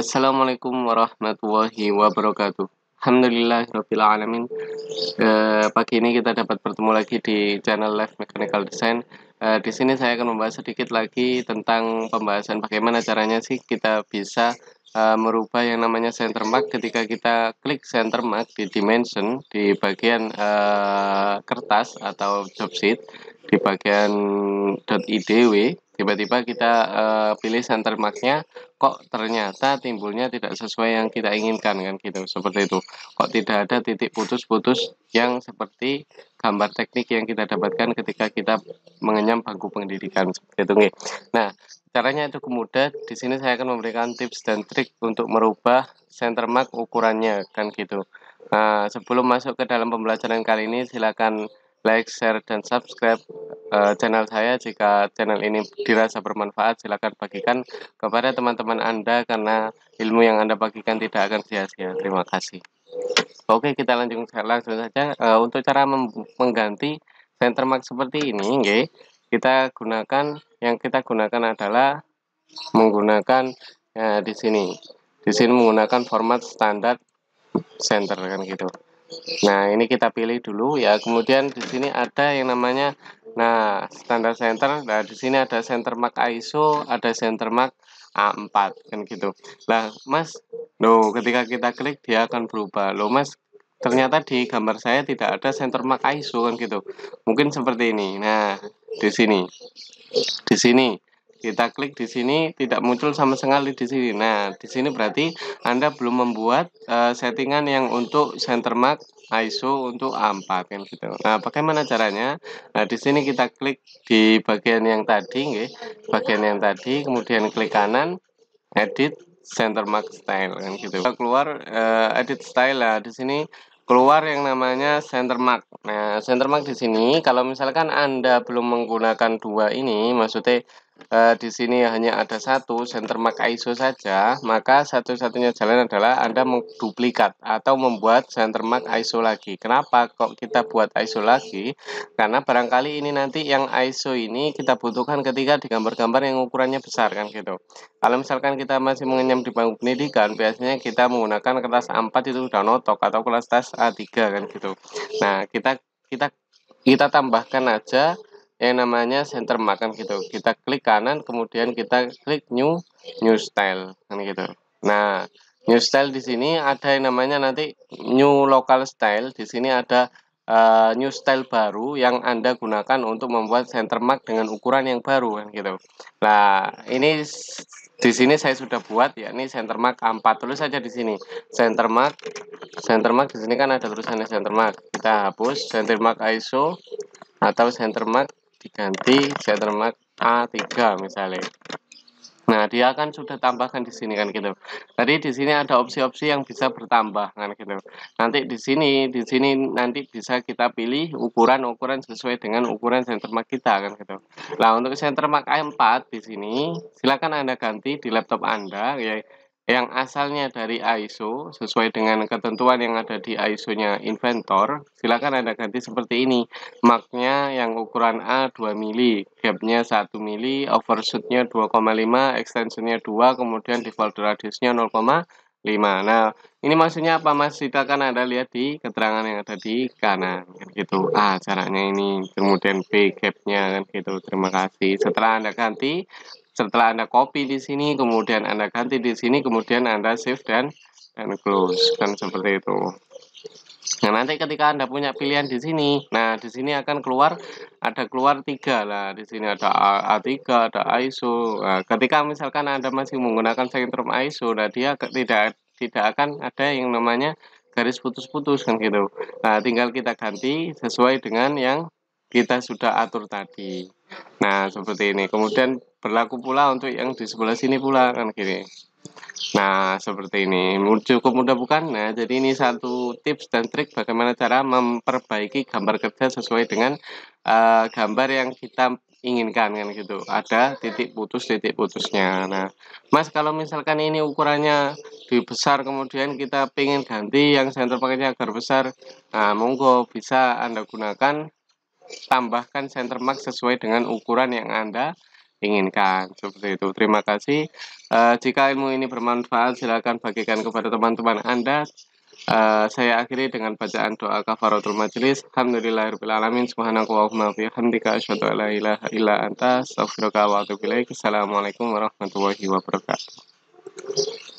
Assalamualaikum warahmatullahi wabarakatuh. Alhamdulillah Rabbil Alamin E, Pagi ini kita dapat bertemu lagi di channel Live Mechanical Design E, Di sini saya akan membahas sedikit lagi tentang pembahasan bagaimana caranya sih kita bisa e, merubah yang namanya center mark Ketika kita klik center mark di dimension di bagian e, kertas atau job sheet Di bagian .idw tiba-tiba kita uh, pilih marknya kok ternyata timbulnya tidak sesuai yang kita inginkan kan gitu seperti itu kok tidak ada titik putus-putus yang seperti gambar teknik yang kita dapatkan ketika kita mengenyam bangku pendidikan seperti itu nih. nah caranya itu mudah di sini saya akan memberikan tips dan trik untuk merubah center mark ukurannya kan gitu nah, sebelum masuk ke dalam pembelajaran kali ini silakan like, share, dan subscribe uh, channel saya. Jika channel ini dirasa bermanfaat, silakan bagikan kepada teman-teman Anda karena ilmu yang Anda bagikan tidak akan sia-sia. Terima kasih. Oke, kita lanjut langsung saja uh, untuk cara mengganti center mark seperti ini, okay, kita gunakan yang kita gunakan adalah menggunakan uh, di sini. Di sini menggunakan format standar center kan gitu. Nah, ini kita pilih dulu ya. Kemudian di sini ada yang namanya nah, standar center. Nah, di sini ada center mark ISO, ada center mark A4 kan gitu. Lah, Mas, loh ketika kita klik dia akan berubah. Loh, Mas, ternyata di gambar saya tidak ada center mark ISO kan gitu. Mungkin seperti ini. Nah, di sini. Di sini kita klik di sini tidak muncul sama sekali di sini. Nah, di sini berarti Anda belum membuat uh, settingan yang untuk Center Mark ISO untuk A4 kan gitu. Nah, bagaimana caranya? Nah, di sini kita klik di bagian yang tadi nggih, bagian yang tadi kemudian klik kanan edit Center Mark style kan gitu. Kita keluar uh, edit style lah di sini keluar yang namanya center mark. Nah, center mark di sini kalau misalkan Anda belum menggunakan dua ini, maksudnya e, di sini hanya ada satu Center mark ISO saja, maka satu-satunya jalan adalah Anda menduplikat atau membuat Center mark ISO lagi. Kenapa kok kita buat ISO lagi? Karena barangkali ini nanti yang ISO ini kita butuhkan ketika di gambar-gambar yang ukurannya besar kan gitu. Kalau misalkan kita masih mengenyam di bangku pendidikan, biasanya kita menggunakan kertas A4 itu sudah notok atau kertas A3 kan gitu. Nah, kita kita kita tambahkan aja yang namanya center makan gitu. Kita klik kanan, kemudian kita klik new new style kan gitu. Nah, new style di sini ada yang namanya nanti new local style. Di sini ada uh, new style baru yang Anda gunakan untuk membuat center mark dengan ukuran yang baru kan gitu. Nah, ini di sini saya sudah buat ya, ini center mark A4 tulis saja di sini. Center mark center mark di sini kan ada tulisannya center mark. Kita hapus center mark ISO atau center mark diganti Zeitvermerk A3 misalnya. Nah, dia akan sudah tambahkan di sini kan gitu. Tadi di sini ada opsi-opsi yang bisa bertambah kan gitu. Nanti di sini, di sini nanti bisa kita pilih ukuran-ukuran sesuai dengan ukuran centermark kita kan gitu. Nah, untuk centermark A4 di sini silakan Anda ganti di laptop Anda ya yang asalnya dari ISO sesuai dengan ketentuan yang ada di ISO-nya inventor, silakan Anda ganti seperti ini. Marknya yang ukuran A 2 mili, gapnya 1 mili, overshootnya 2,5, extensionnya 2, kemudian default radiusnya 0,5. Nah, ini maksudnya apa Mas? Silakan Anda lihat di keterangan yang ada di kanan. gitu. A caranya ini, kemudian B gapnya kan gitu. Terima kasih. Setelah Anda ganti, setelah Anda copy di sini, kemudian Anda ganti di sini, kemudian Anda save dan dan close kan seperti itu. Nah, nanti ketika Anda punya pilihan di sini, nah di sini akan keluar ada keluar tiga lah. Di sini ada A3, ada ISO. Nah, ketika misalkan Anda masih menggunakan spectrum ISO, nah dia tidak tidak akan ada yang namanya garis putus-putus kan gitu. Nah, tinggal kita ganti sesuai dengan yang kita sudah atur tadi. Nah, seperti ini. Kemudian berlaku pula untuk yang di sebelah sini pula kan gini. Nah, seperti ini. Cukup mudah bukan? Nah, jadi ini satu tips dan trik bagaimana cara memperbaiki gambar kerja sesuai dengan uh, gambar yang kita inginkan kan gitu. Ada titik putus, titik putusnya. Nah, Mas kalau misalkan ini ukurannya dibesar kemudian kita pengen ganti yang center paketnya agar besar, nah monggo bisa Anda gunakan tambahkan center mark sesuai dengan ukuran yang Anda inginkan. Seperti itu. Terima kasih. Uh, jika ilmu ini bermanfaat, silakan bagikan kepada teman-teman Anda. Uh, saya akhiri dengan bacaan doa kafaratul majelis. Alhamdulillahirabbil alamin wa bihamdika asyhadu an la ilaha illa anta astaghfiruka wa atubu ilaik. Assalamualaikum warahmatullahi wabarakatuh.